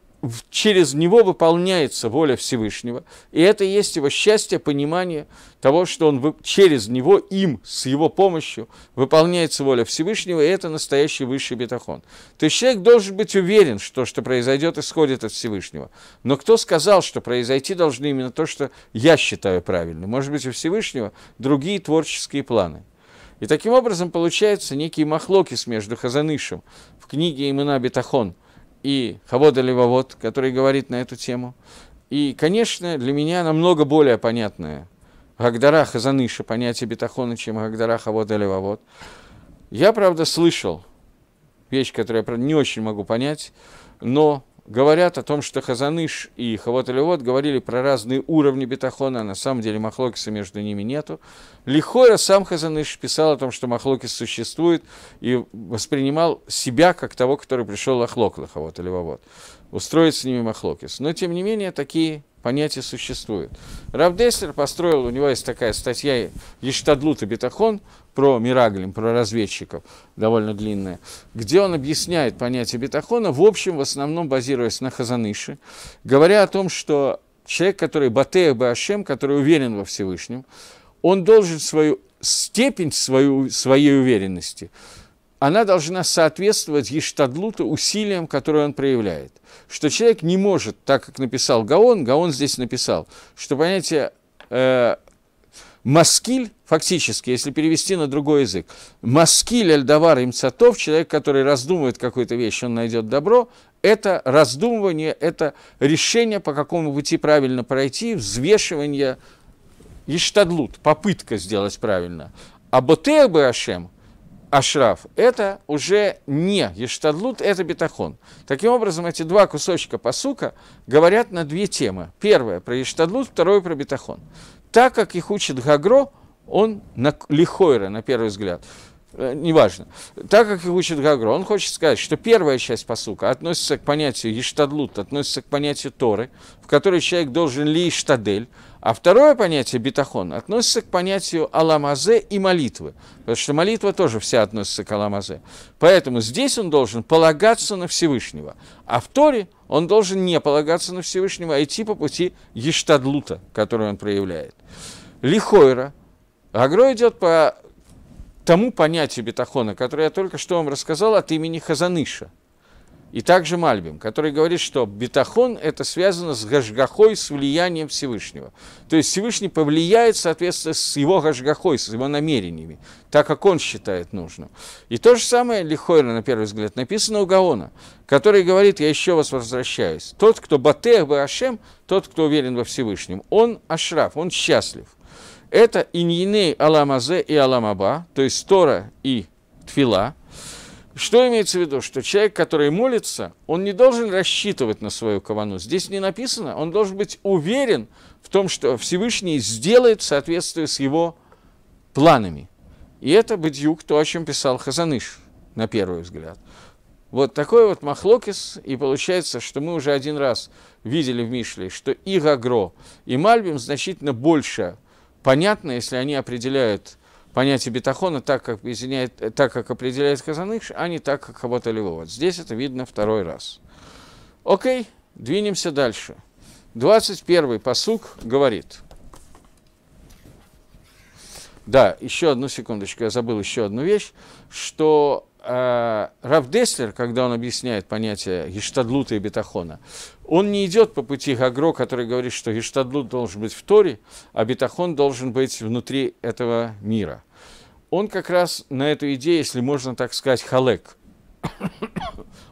через него выполняется воля Всевышнего. И это есть его счастье, понимание того, что он через него, им, с его помощью выполняется воля Всевышнего, и это настоящий высший бетахон. То есть человек должен быть уверен, что что произойдет, исходит от Всевышнего. Но кто сказал, что произойти должны именно то, что я считаю правильным? Может быть, у Всевышнего другие творческие планы. И таким образом получается некие махлокис между Хазанышем в книге Имена Бетахон – и Хавода Левовод, который говорит на эту тему. И, конечно, для меня намного более понятное Гагдара Хазаныша, понятие бетахона, чем Гагдара Хавода Левовод. Я, правда, слышал вещь, которую я, правда, не очень могу понять, но говорят о том, что Хазаныш и Хаваталевод говорили про разные уровни бетахона, а на самом деле Махлокиса между ними нету. Лихора сам Хазаныш писал о том, что Махлокис существует, и воспринимал себя как того, который пришел Лахлок Лахаваталевод, устроить с ними Махлокис. Но, тем не менее, такие понятия существуют. Равдеслер построил, у него есть такая статья ештадлут «Ештадлута бетахон», про мираглим, про разведчиков, довольно длинная, где он объясняет понятие бетахона, в общем, в основном базируясь на Хазаныше, говоря о том, что человек, который Батея Башем, который уверен во Всевышнем, он должен свою степень свою, своей уверенности, она должна соответствовать ештадлуту усилиям, которые он проявляет. Что человек не может, так как написал Гаон, Гаон здесь написал, что понятие э, Маскиль, фактически, если перевести на другой язык, Маскиль Альдавар Имцатов, человек, который раздумывает какую-то вещь, он найдет добро, это раздумывание, это решение, по какому пути правильно пройти, взвешивание, иштадлут, попытка сделать правильно. А Ботеба Ашем, Ашраф, это уже не Ештадлут, это Бетахон. Таким образом, эти два кусочка посука говорят на две темы. Первое про Ештадлут, второе про Бетахон так как их учит Гагро, он на, лихойра, на первый взгляд, э, неважно, так как их учит Гагро, он хочет сказать, что первая часть посука относится к понятию ештадлут, относится к понятию Торы, в которой человек должен ли иштадель, а второе понятие битахон относится к понятию аламазе и молитвы, потому что молитва тоже вся относится к аламазе. Поэтому здесь он должен полагаться на Всевышнего, а в Торе он должен не полагаться на Всевышнего, а идти по пути ештадлута, который он проявляет. Лихойра. Агро идет по тому понятию бетахона, которое я только что вам рассказал от имени Хазаныша – и также Мальбим, который говорит, что бетахон – это связано с гашгахой, с влиянием Всевышнего. То есть Всевышний повлияет, соответственно, с его гашгахой, с его намерениями, так как он считает нужным. И то же самое Лихойра, на первый взгляд, написано у Гаона, который говорит, я еще вас возвращаюсь. Тот, кто батех бы Ашем, тот, кто уверен во Всевышнем, он ашраф, он счастлив. Это иньиней аламазе и аламаба, то есть Тора и Тфила – что имеется в виду? Что человек, который молится, он не должен рассчитывать на свою кавану. Здесь не написано, он должен быть уверен в том, что Всевышний сделает в соответствии с его планами. И это бедюк, то, о чем писал Хазаныш, на первый взгляд. Вот такой вот махлокис, и получается, что мы уже один раз видели в Мишле, что и Гагро, и Мальбим значительно больше понятно, если они определяют понятие бетахона так, как, извиняет, так, как определяет Казаныш, а не так, как Хабота Вот Здесь это видно второй раз. Окей, двинемся дальше. 21-й посук говорит. Да, еще одну секундочку, я забыл еще одну вещь, что а, Рав Деслер, когда он объясняет понятие гештадлута и бетахона, он не идет по пути Гагро, который говорит, что гештадлут должен быть в Торе, а бетахон должен быть внутри этого мира. Он как раз на эту идею, если можно так сказать, халек.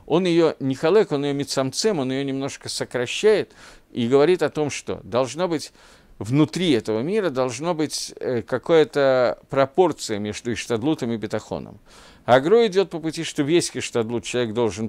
он ее не халек, он ее мицамцем, он ее немножко сокращает и говорит о том, что должна быть внутри этого мира должно быть э, какая-то пропорция между Иштадлутом и Бетахоном. Агро идет по пути, что весь Иштадлут человек должен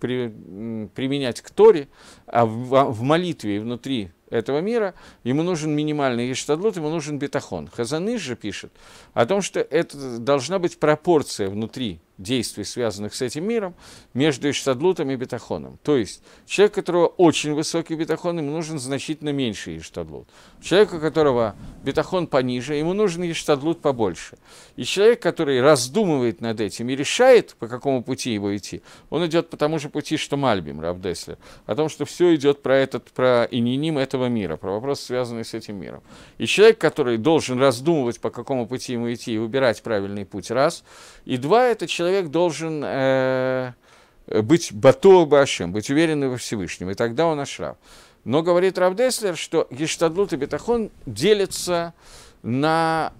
применять к Торе, а, а в молитве и внутри этого мира, ему нужен минимальный иштадлут, ему нужен бетахон. Хазаныш же пишет о том, что это должна быть пропорция внутри действий, связанных с этим миром, между Иштадлутом и Бетахоном. То есть человек, у которого очень высокий Бетахон, ему нужен значительно меньше Иштадлут. Человек, у которого Бетахон пониже, ему нужен Иштадлут побольше. И человек, который раздумывает над этим и решает, по какому пути его идти, он идет по тому же пути, что Мальбим, Рабдеслер, о том, что все идет про этот, про ининим этого мира, про вопрос, связанный с этим миром. И человек, который должен раздумывать, по какому пути ему идти и выбирать правильный путь, раз. И два, это человек, человек должен э, быть батуа башем, быть уверенным во Всевышнем, и тогда он ашрав. Но говорит Равдеслер, что гештадлут и бетахон делятся на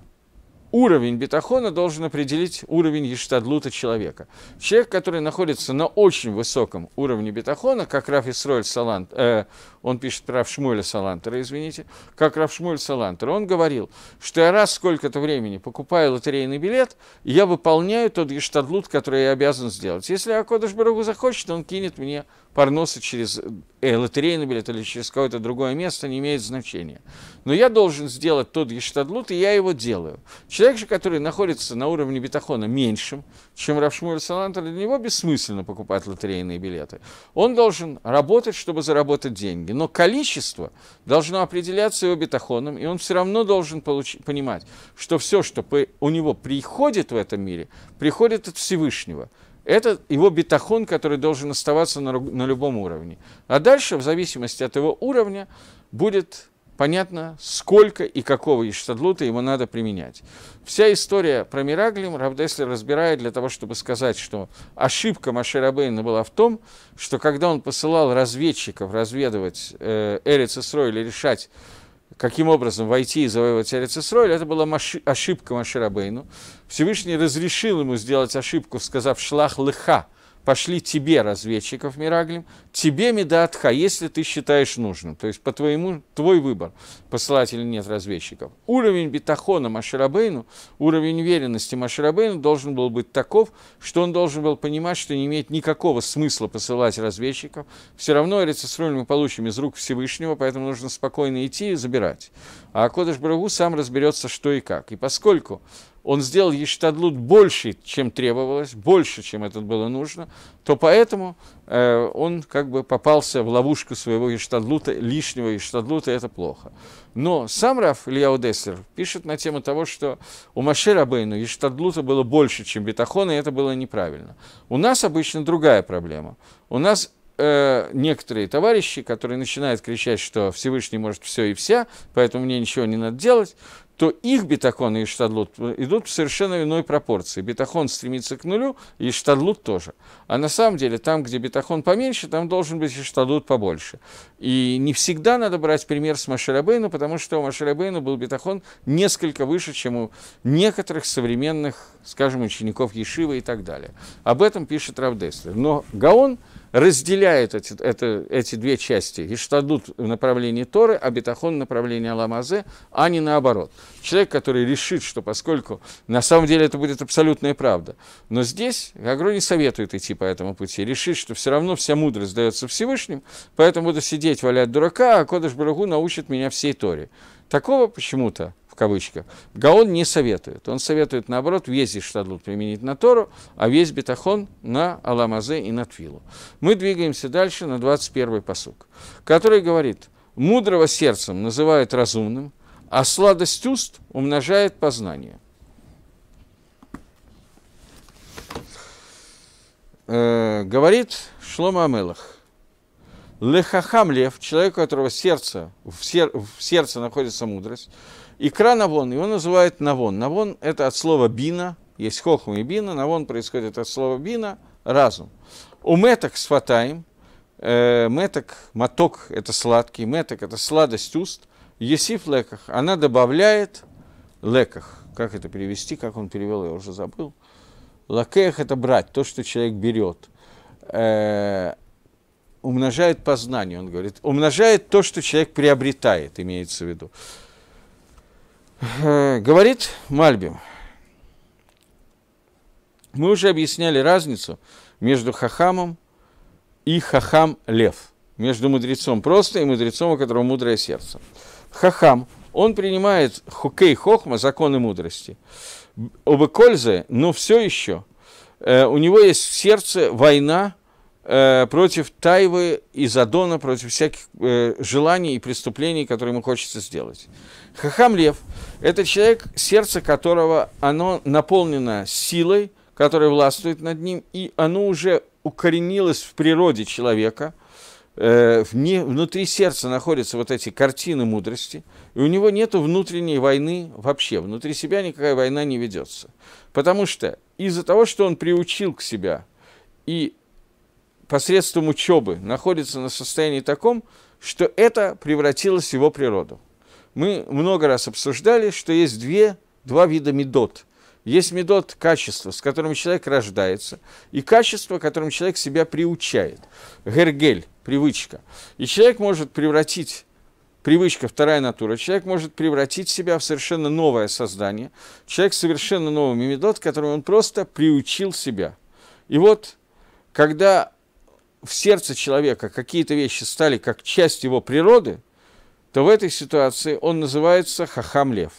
уровень бетахона должен определить уровень ештадлута человека. Человек, который находится на очень высоком уровне бетахона, как Раф Исроэль Салант, э, он пишет Раф Шмуэля Салантера, извините, как Раф Шмуэль Салантер, он говорил, что я раз сколько-то времени покупаю лотерейный билет, я выполняю тот ештадлут, который я обязан сделать. Если Акодыш Барагу захочет, он кинет мне парносы через э, лотерейный билет или через какое-то другое место не имеет значения. Но я должен сделать тот гештадлут, и я его делаю. Человек же, который находится на уровне бетахона меньшим, чем Равшмуэль Саланта, для него бессмысленно покупать лотерейные билеты. Он должен работать, чтобы заработать деньги. Но количество должно определяться его бетахоном, и он все равно должен получ... понимать, что все, что по... у него приходит в этом мире, приходит от Всевышнего – это его бетахон, который должен оставаться на, на любом уровне. А дальше, в зависимости от его уровня, будет понятно, сколько и какого Иштадлута ему надо применять. Вся история про Мираглим Равдеслер разбирает для того, чтобы сказать, что ошибка Маширабейна была в том, что когда он посылал разведчиков разведывать э, Эрицесрой или решать каким образом войти и завоевать Эрицесроль, это была ошибка Маширабейну. Всевышний разрешил ему сделать ошибку, сказав «шлах лыха», пошли тебе разведчиков Мираглим, тебе Медатха, если ты считаешь нужным. То есть по твоему, твой выбор, посылать или нет разведчиков. Уровень бетахона Маширабейну, уровень уверенности Маширабейну должен был быть таков, что он должен был понимать, что не имеет никакого смысла посылать разведчиков. Все равно Эрицесроль мы получим из рук Всевышнего, поэтому нужно спокойно идти и забирать. А Кодыш Брагу сам разберется, что и как. И поскольку он сделал Ештадлут больше, чем требовалось, больше, чем это было нужно, то поэтому э, он как бы попался в ловушку своего Ештадлута, лишнего Ештадлута, и это плохо. Но сам Раф Илья пишет на тему того, что у Маше Рабейну Ештадлута было больше, чем Бетахона, и это было неправильно. У нас обычно другая проблема. У нас э, некоторые товарищи, которые начинают кричать, что Всевышний может все и вся, поэтому мне ничего не надо делать, то их бетахон и Иштадлут идут в совершенно иной пропорции. Бетахон стремится к нулю, и Иштадлут тоже. А на самом деле там, где бетахон поменьше, там должен быть Иштадлут побольше. И не всегда надо брать пример с Маширабейну, потому что у Маширабейну был бетахон несколько выше, чем у некоторых современных, скажем, учеников Ешивы и так далее. Об этом пишет Равдесли. Но Гаон – разделяет эти, это, эти две части. Иштадут в направлении Торы, а Бетахон в направлении Аламазе, а не наоборот. Человек, который решит, что поскольку на самом деле это будет абсолютная правда. Но здесь Гагро не советует идти по этому пути. Решит, что все равно вся мудрость дается Всевышним, поэтому буду сидеть, валять дурака, а Кодыш Барагу научит меня всей Торе. Такого почему-то в кавычках, Гаон не советует. Он советует, наоборот, весь Иштадлут применить на Тору, а весь Бетахон на Аламазе и на Твилу. Мы двигаемся дальше на 21-й посук, который говорит, мудрого сердцем называют разумным, а сладость уст умножает познание. Э, говорит Шлома Амелах – Лехахам лев, человек, у которого сердце, в, сер, в сердце находится мудрость, Икра навон, его называют навон. Навон – это от слова бина, есть хохма и бина, навон происходит от слова бина, разум. У меток с фатаем, э, меток, моток – это сладкий, меток – это сладость уст, есиф леках, она добавляет леках. Как это перевести, как он перевел, я уже забыл. Лакех – это брать, то, что человек берет. Э, умножает познание, он говорит. Умножает то, что человек приобретает, имеется в виду. Э, говорит Мальбим, мы уже объясняли разницу между хахамом и хахам-лев, между мудрецом просто и мудрецом, у которого мудрое сердце. Хахам, он принимает хукей хохма, законы мудрости. Оба но все еще, э, у него есть в сердце война Э, против тайвы и задона, против всяких э, желаний и преступлений, которые ему хочется сделать. Хахам Лев – это человек, сердце которого оно наполнено силой, которая властвует над ним, и оно уже укоренилось в природе человека, э, внутри сердца находятся вот эти картины мудрости, и у него нет внутренней войны вообще, внутри себя никакая война не ведется. Потому что из-за того, что он приучил к себя и посредством учебы находится на состоянии таком, что это превратилось в его природу. Мы много раз обсуждали, что есть две, два вида медот. Есть медот качества, с которым человек рождается, и качество, которым человек себя приучает. Гергель, привычка. И человек может превратить привычка, вторая натура. Человек может превратить себя в совершенно новое создание. Человек совершенно новый мимедот, которым он просто приучил себя. И вот, когда в сердце человека какие-то вещи стали как часть его природы, то в этой ситуации он называется хахам-лев.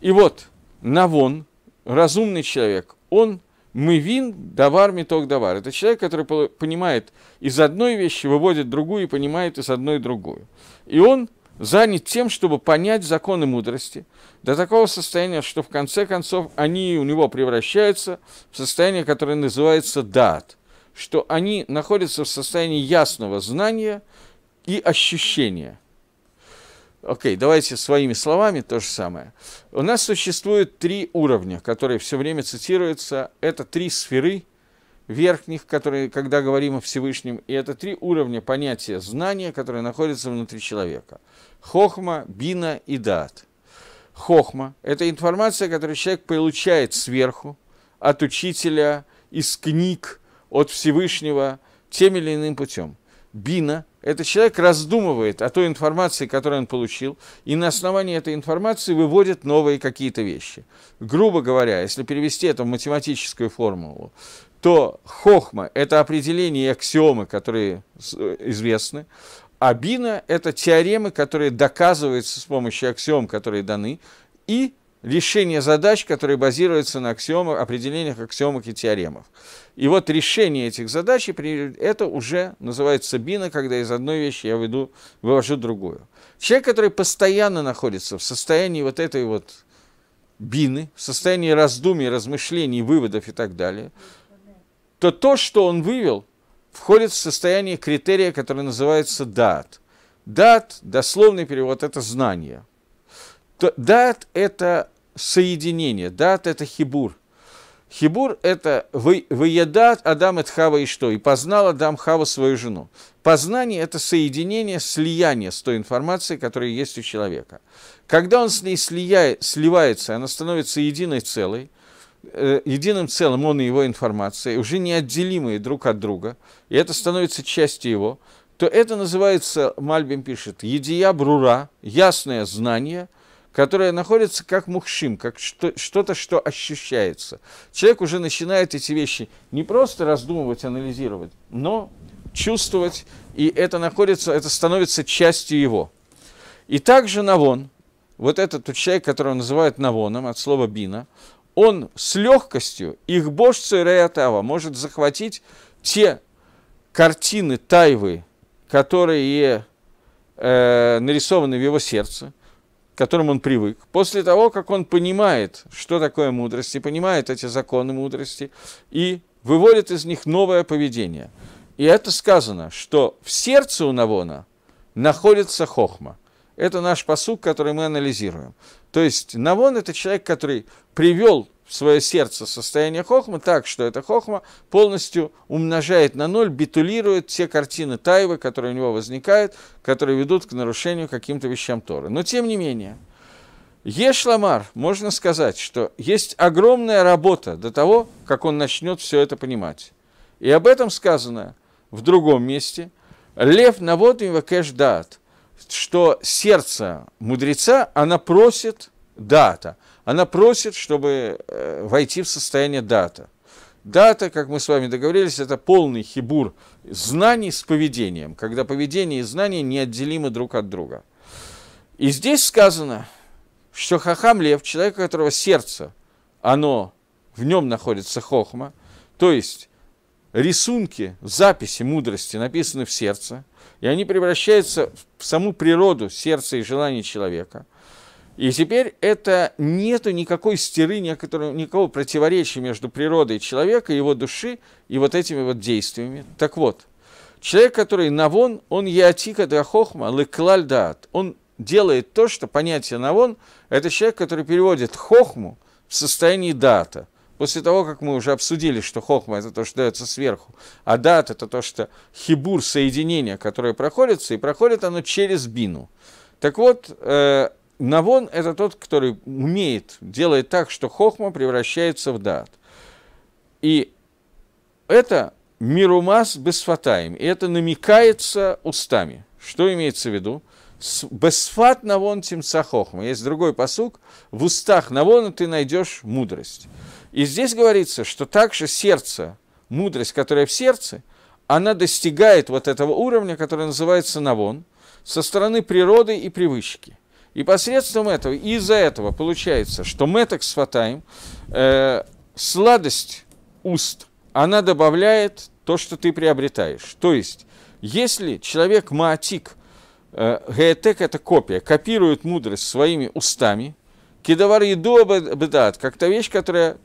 И вот Навон, разумный человек, он мывин, давар, меток, давар. Это человек, который понимает из одной вещи, выводит другую и понимает из одной другую. И он занят тем, чтобы понять законы мудрости до такого состояния, что в конце концов они у него превращаются в состояние, которое называется дат что они находятся в состоянии ясного знания и ощущения. Окей, okay, давайте своими словами то же самое. У нас существует три уровня, которые все время цитируются. Это три сферы верхних, которые, когда говорим о Всевышнем, и это три уровня понятия знания, которые находятся внутри человека. Хохма, бина и даат. Хохма – это информация, которую человек получает сверху, от учителя, из книг, от Всевышнего тем или иным путем. Бина – это человек раздумывает о той информации, которую он получил, и на основании этой информации выводит новые какие-то вещи. Грубо говоря, если перевести это в математическую формулу, то хохма – это определение и аксиомы, которые э, известны, а бина – это теоремы, которые доказываются с помощью аксиом, которые даны, и решение задач, которые базируются на аксиомах, определениях аксиомах и теоремах. И вот решение этих задач, это уже называется бина, когда из одной вещи я выведу, вывожу другую. Человек, который постоянно находится в состоянии вот этой вот бины, в состоянии раздумий, размышлений, выводов и так далее, то то, что он вывел, входит в состояние критерия, который называется дат. Дат, дословный перевод, это знание – Дат – это соединение, дат – это хибур. Хибур – это выедат Адам от Хава и что? И познал Адам Хава свою жену. Познание – это соединение, слияние с той информацией, которая есть у человека. Когда он с ней слияет, сливается, она становится единой целой, э, единым целым он и его информация, уже неотделимые друг от друга, и это становится частью его, то это называется, Мальбим пишет, «едия брура», ясное знание – которое находится как мухшим, как что-то, что ощущается. Человек уже начинает эти вещи не просто раздумывать, анализировать, но чувствовать, и это находится, это становится частью его. И также Навон, вот этот человек, которого называют Навоном, от слова бина, он с легкостью, их бож Цереатава, может захватить те картины Тайвы, которые э, нарисованы в его сердце – которым он привык. После того, как он понимает, что такое мудрость, и понимает эти законы мудрости, и выводит из них новое поведение. И это сказано, что в сердце у Навона находится хохма. Это наш посук, который мы анализируем. То есть Навон – это человек, который привел в свое сердце состояние хохмы так, что эта хохма полностью умножает на ноль, битулирует все картины тайвы, которые у него возникают, которые ведут к нарушению каким-то вещам Торы. Но тем не менее, Ешламар, можно сказать, что есть огромная работа до того, как он начнет все это понимать. И об этом сказано в другом месте. Лев навод его кэш дат, что сердце мудреца, она просит дата – она просит, чтобы э, войти в состояние дата. Дата, как мы с вами договорились, это полный хибур знаний с поведением, когда поведение и знания неотделимы друг от друга. И здесь сказано, что хахам лев, человек, у которого сердце, оно, в нем находится хохма, то есть рисунки, записи мудрости написаны в сердце, и они превращаются в саму природу сердца и желаний человека – и теперь это нету никакой стеры, никакого, никакого противоречия между природой человека, его души и вот этими вот действиями. Так вот, человек, который навон, он яатика леклаль лыклальдаат, он делает то, что понятие навон – это человек, который переводит хохму в состоянии дата. После того, как мы уже обсудили, что хохма – это то, что дается сверху, а дат – это то, что хибур – соединение, которое проходится, и проходит оно через бину. Так вот, э, Навон – это тот, который умеет, делает так, что хохма превращается в дат. И это мирумас бесфатаем, и это намекается устами. Что имеется в виду? Бесфат навон тимца хохма. Есть другой посук. В устах навона ты найдешь мудрость. И здесь говорится, что также сердце, мудрость, которая в сердце, она достигает вот этого уровня, который называется навон, со стороны природы и привычки – и посредством этого, из-за этого получается, что мы так схватаем, э, сладость уст, она добавляет то, что ты приобретаешь. То есть, если человек маатик, э, геотек – это копия, копирует мудрость своими устами, кедавар еду бедат, как то вещь, которая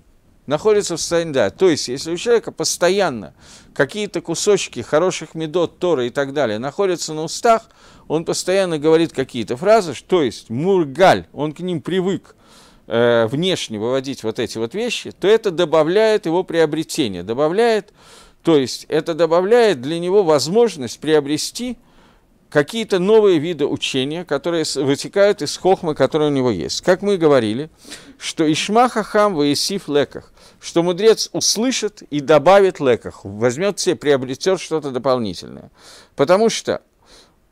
находится в состоянии да. То есть, если у человека постоянно какие-то кусочки хороших медот, Торы и так далее находятся на устах, он постоянно говорит какие-то фразы, что есть мургаль, он к ним привык э, внешне выводить вот эти вот вещи, то это добавляет его приобретение, добавляет, то есть это добавляет для него возможность приобрести какие-то новые виды учения, которые вытекают из хохмы, которые у него есть. Как мы говорили, что Ишма Хахам Ваесиф Леках, что мудрец услышит и добавит леках, возьмет себе, приобретет что-то дополнительное. Потому что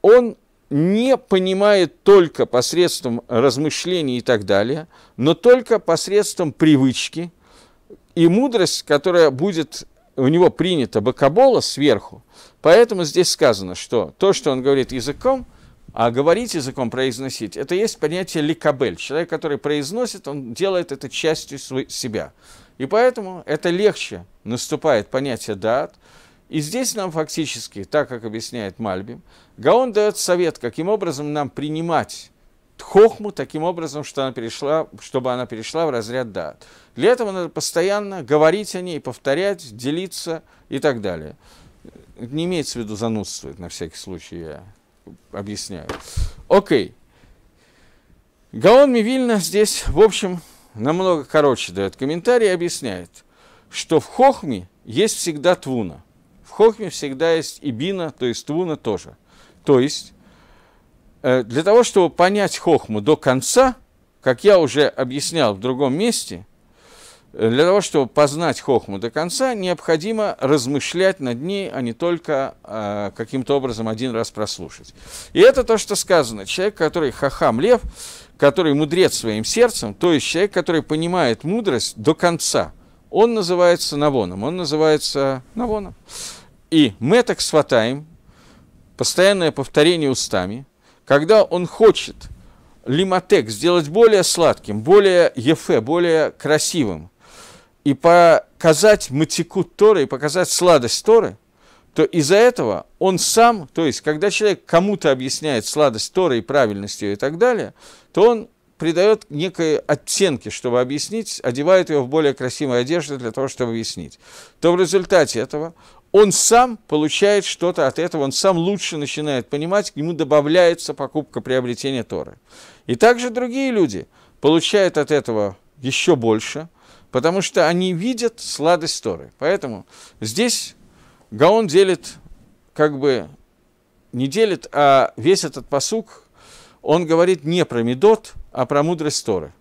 он не понимает только посредством размышлений и так далее, но только посредством привычки и мудрость, которая будет у него принята бокобола сверху. Поэтому здесь сказано, что то, что он говорит языком, а говорить языком, произносить, это есть понятие ликабель. Человек, который произносит, он делает это частью себя. И поэтому это легче наступает понятие дат. И здесь нам фактически, так как объясняет Мальбим, Гаон дает совет, каким образом нам принимать хохму таким образом, что она перешла, чтобы она перешла в разряд дат. Для этого надо постоянно говорить о ней, повторять, делиться и так далее. Не имеется в виду занудствовать, на всякий случай я объясняю. Окей. Гаон Мивильна здесь, в общем, намного короче дает комментарий и объясняет, что в хохме есть всегда твуна. В хохме всегда есть и бина, то есть твуна тоже – то есть, э, для того, чтобы понять хохму до конца, как я уже объяснял в другом месте, э, для того, чтобы познать хохму до конца, необходимо размышлять над ней, а не только э, каким-то образом один раз прослушать. И это то, что сказано. Человек, который хахам лев, который мудрец своим сердцем, то есть человек, который понимает мудрость до конца, он называется навоном, он называется навоном. И мы так схватаем, постоянное повторение устами, когда он хочет лимотек сделать более сладким, более ефе, более красивым, и показать матику Торы, и показать сладость Торы, то из-за этого он сам, то есть когда человек кому-то объясняет сладость Торы и правильность ее и так далее, то он придает некой оттенки, чтобы объяснить, одевает его в более красивую одежду для того, чтобы объяснить, то в результате этого он сам получает что-то от этого, он сам лучше начинает понимать, к нему добавляется покупка приобретения Торы. И также другие люди получают от этого еще больше, потому что они видят сладость Торы. Поэтому здесь Гаон делит, как бы, не делит, а весь этот посук, он говорит не про Медот, а про мудрость Торы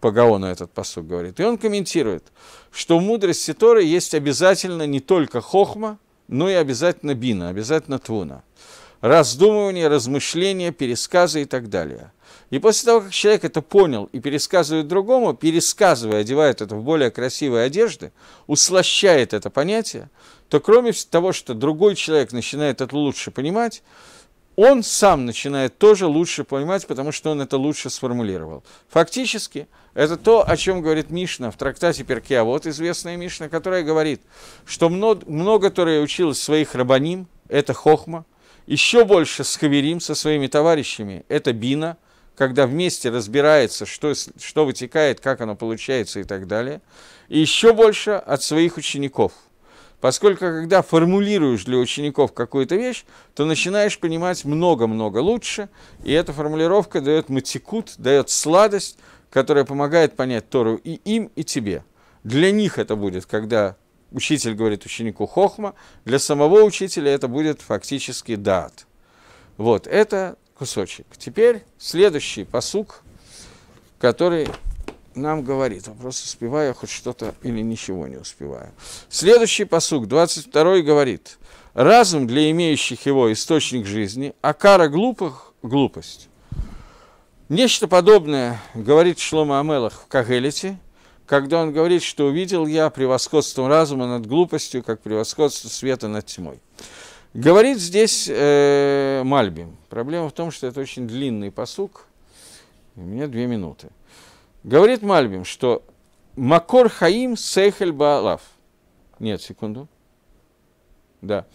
по Гаону этот посуд говорит. И он комментирует, что в мудрости Торы есть обязательно не только хохма, но и обязательно бина, обязательно твуна. Раздумывание, размышления, пересказы и так далее. И после того, как человек это понял и пересказывает другому, пересказывая, одевает это в более красивые одежды, услощает это понятие, то кроме того, что другой человек начинает это лучше понимать, он сам начинает тоже лучше понимать, потому что он это лучше сформулировал. Фактически, это то, о чем говорит Мишна в трактате Перкия, вот известная Мишна, которая говорит, что много, много которое училось своих рабаним, это хохма, еще больше с Хаверим, со своими товарищами, это бина, когда вместе разбирается, что, что вытекает, как оно получается и так далее. И еще больше от своих учеников – Поскольку, когда формулируешь для учеников какую-то вещь, то начинаешь понимать много-много лучше, и эта формулировка дает матикут, дает сладость, которая помогает понять Тору и им, и тебе. Для них это будет, когда учитель говорит ученику хохма, для самого учителя это будет фактически дат. Вот, это кусочек. Теперь следующий посук, который нам говорит. Вопрос, «А успеваю я хоть что-то или ничего не успеваю. Следующий посук, 22 говорит. Разум для имеющих его источник жизни, а кара глупых – глупость. Нечто подобное говорит Шлома Амелах в Кагелите, когда он говорит, что увидел я превосходство разума над глупостью, как превосходство света над тьмой. Говорит здесь э, Мальбим. Проблема в том, что это очень длинный посук. У меня две минуты. Говорит Мальбим, что Макор Хаим Сейхель Баалав. Нет, секунду. Да.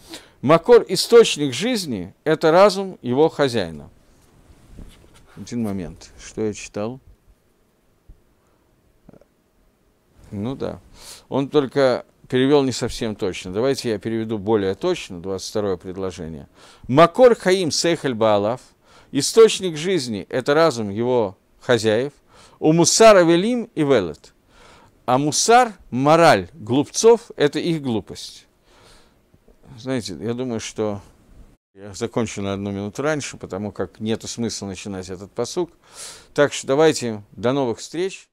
Макор – источник жизни, это разум его хозяина. Один момент. Что я читал? Ну да. Он только перевел не совсем точно. Давайте я переведу более точно, 22 предложение. Макор Хаим Сейхель Баалав, источник жизни – это разум его хозяев. У мусара велим и велет. А мусар – мораль глупцов – это их глупость. Знаете, я думаю, что я закончу на одну минуту раньше, потому как нет смысла начинать этот посук. Так что давайте, до новых встреч.